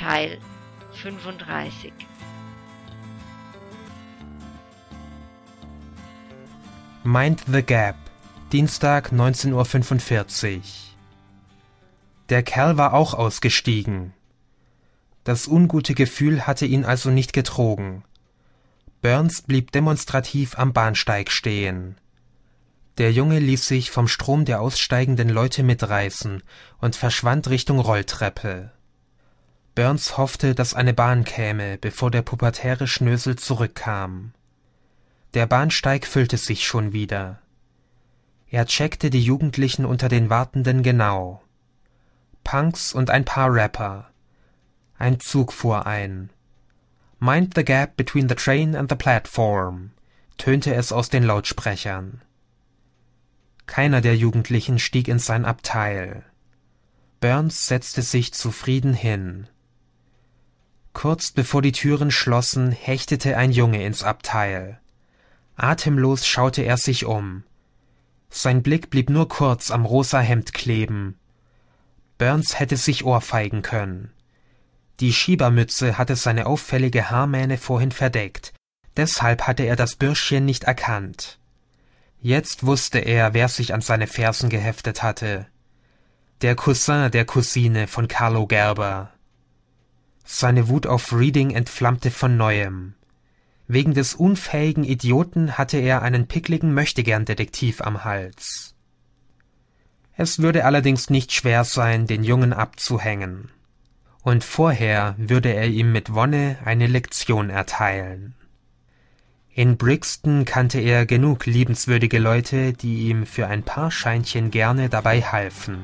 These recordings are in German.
Teil 35. Mind the Gap, Dienstag 19.45 Uhr. Der Kerl war auch ausgestiegen. Das ungute Gefühl hatte ihn also nicht getrogen. Burns blieb demonstrativ am Bahnsteig stehen. Der Junge ließ sich vom Strom der aussteigenden Leute mitreißen und verschwand Richtung Rolltreppe. Burns hoffte, dass eine Bahn käme, bevor der pubertäre Schnösel zurückkam. Der Bahnsteig füllte sich schon wieder. Er checkte die Jugendlichen unter den Wartenden genau. Punks und ein paar Rapper. Ein Zug fuhr ein. Mind the gap between the train and the platform, tönte es aus den Lautsprechern. Keiner der Jugendlichen stieg in sein Abteil. Burns setzte sich zufrieden hin. Kurz bevor die Türen schlossen, hechtete ein Junge ins Abteil. Atemlos schaute er sich um. Sein Blick blieb nur kurz am rosa Hemd kleben. Burns hätte sich ohrfeigen können. Die Schiebermütze hatte seine auffällige Haarmähne vorhin verdeckt, deshalb hatte er das Bürschchen nicht erkannt. Jetzt wusste er, wer sich an seine Fersen geheftet hatte. Der Cousin der Cousine von Carlo Gerber. Seine Wut auf Reading entflammte von neuem. Wegen des unfähigen Idioten hatte er einen pickligen Möchtegern-Detektiv am Hals. Es würde allerdings nicht schwer sein, den Jungen abzuhängen. Und vorher würde er ihm mit Wonne eine Lektion erteilen. In Brixton kannte er genug liebenswürdige Leute, die ihm für ein paar Scheinchen gerne dabei halfen.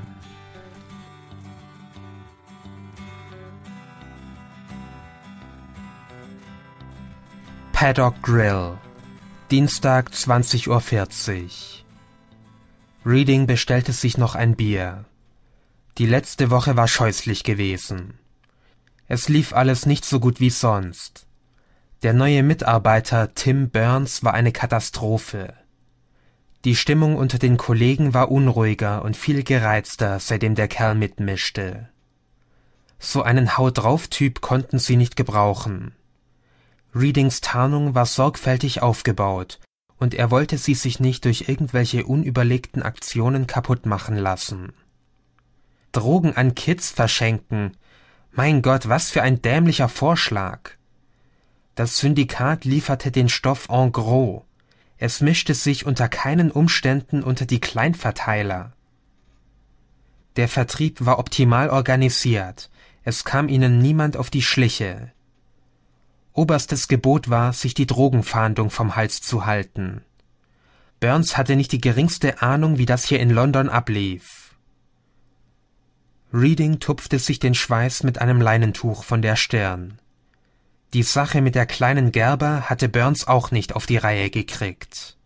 Paddock Grill. Dienstag 20.40 Uhr. Reading bestellte sich noch ein Bier. Die letzte Woche war scheußlich gewesen. Es lief alles nicht so gut wie sonst. Der neue Mitarbeiter Tim Burns war eine Katastrophe. Die Stimmung unter den Kollegen war unruhiger und viel gereizter, seitdem der Kerl mitmischte. So einen Hau drauf Typ konnten sie nicht gebrauchen. Readings Tarnung war sorgfältig aufgebaut, und er wollte sie sich nicht durch irgendwelche unüberlegten Aktionen kaputt machen lassen. Drogen an Kids verschenken. Mein Gott, was für ein dämlicher Vorschlag. Das Syndikat lieferte den Stoff en gros. Es mischte sich unter keinen Umständen unter die Kleinverteiler. Der Vertrieb war optimal organisiert. Es kam ihnen niemand auf die Schliche. Oberstes Gebot war, sich die Drogenfahndung vom Hals zu halten. Burns hatte nicht die geringste Ahnung, wie das hier in London ablief. Reading tupfte sich den Schweiß mit einem Leinentuch von der Stirn. Die Sache mit der kleinen Gerber hatte Burns auch nicht auf die Reihe gekriegt.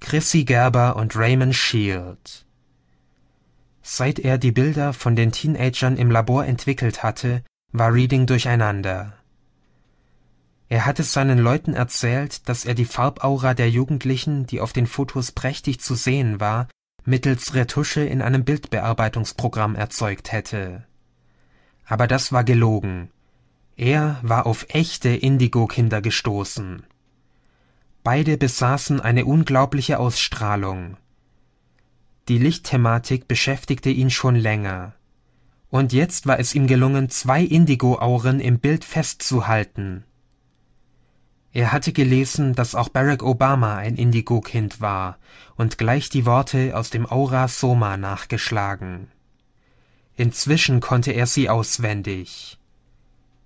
Chrissy Gerber und Raymond Shield. Seit er die Bilder von den Teenagern im Labor entwickelt hatte, war Reading durcheinander. Er hatte seinen Leuten erzählt, dass er die Farbaura der Jugendlichen, die auf den Fotos prächtig zu sehen war, mittels Retusche in einem Bildbearbeitungsprogramm erzeugt hätte. Aber das war gelogen. Er war auf echte Indigo-Kinder gestoßen. Beide besaßen eine unglaubliche Ausstrahlung. Die Lichtthematik beschäftigte ihn schon länger. Und jetzt war es ihm gelungen, zwei Indigo-Auren im Bild festzuhalten. Er hatte gelesen, dass auch Barack Obama ein Indigo-Kind war und gleich die Worte aus dem Aura Soma nachgeschlagen. Inzwischen konnte er sie auswendig.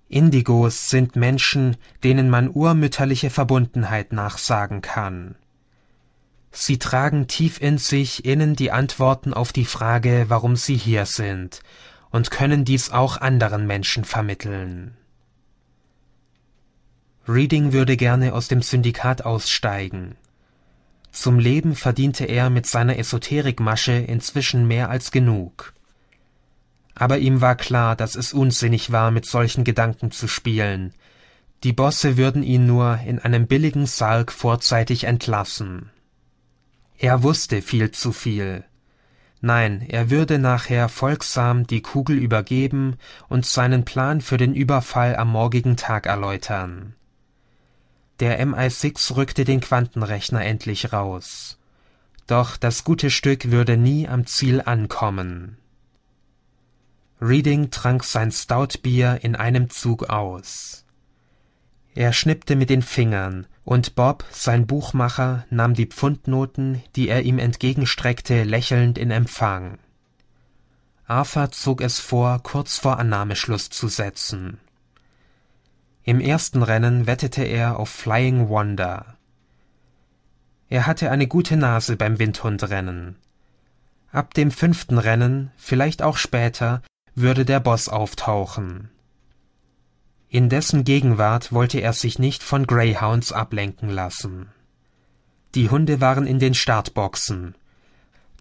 Indigos sind Menschen, denen man urmütterliche Verbundenheit nachsagen kann. Sie tragen tief in sich innen die Antworten auf die Frage, warum sie hier sind, und können dies auch anderen Menschen vermitteln. Reading würde gerne aus dem Syndikat aussteigen. Zum Leben verdiente er mit seiner Esoterikmasche inzwischen mehr als genug. Aber ihm war klar, dass es unsinnig war, mit solchen Gedanken zu spielen. Die Bosse würden ihn nur in einem billigen Sarg vorzeitig entlassen. Er wusste viel zu viel. Nein, er würde nachher folgsam die Kugel übergeben und seinen Plan für den Überfall am morgigen Tag erläutern. Der MI6 rückte den Quantenrechner endlich raus. Doch das gute Stück würde nie am Ziel ankommen. Reading trank sein stout in einem Zug aus. Er schnippte mit den Fingern, und Bob, sein Buchmacher, nahm die Pfundnoten, die er ihm entgegenstreckte, lächelnd in Empfang. Arthur zog es vor, kurz vor Annahmeschluss zu setzen. Im ersten Rennen wettete er auf Flying Wonder. Er hatte eine gute Nase beim Windhundrennen. Ab dem fünften Rennen, vielleicht auch später, würde der Boss auftauchen. In dessen Gegenwart wollte er sich nicht von Greyhounds ablenken lassen. Die Hunde waren in den Startboxen.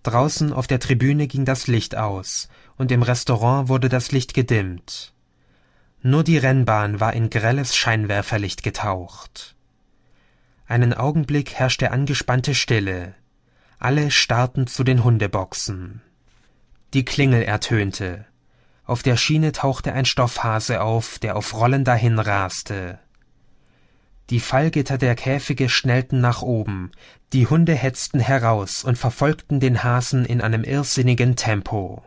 Draußen auf der Tribüne ging das Licht aus, und im Restaurant wurde das Licht gedimmt. Nur die Rennbahn war in grelles Scheinwerferlicht getaucht. Einen Augenblick herrschte angespannte Stille. Alle starrten zu den Hundeboxen. Die Klingel ertönte. Auf der Schiene tauchte ein Stoffhase auf, der auf Rollen dahinraste. Die Fallgitter der Käfige schnellten nach oben, die Hunde hetzten heraus und verfolgten den Hasen in einem irrsinnigen Tempo.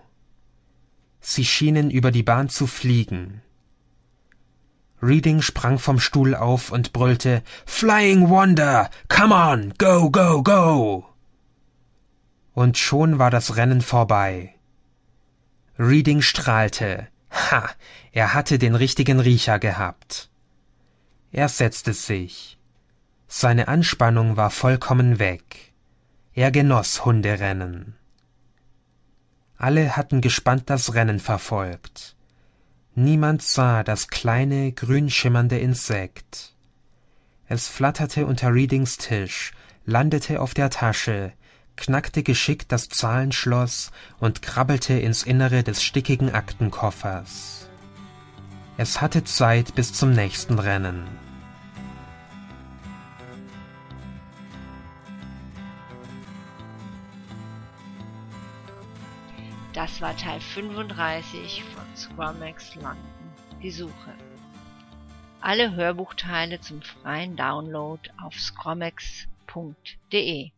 Sie schienen über die Bahn zu fliegen. Reading sprang vom Stuhl auf und brüllte Flying Wonder. Come on. Go, go, go. Und schon war das Rennen vorbei. Reading strahlte. Ha, er hatte den richtigen Riecher gehabt. Er setzte sich. Seine Anspannung war vollkommen weg. Er genoss Hunderennen. Alle hatten gespannt das Rennen verfolgt. Niemand sah das kleine, grünschimmernde Insekt. Es flatterte unter Readings Tisch, landete auf der Tasche, knackte geschickt das Zahlenschloss und krabbelte ins Innere des stickigen Aktenkoffers. Es hatte Zeit bis zum nächsten Rennen. Das war Teil 35 von Squamax London, die Suche. Alle Hörbuchteile zum freien Download auf squamax.de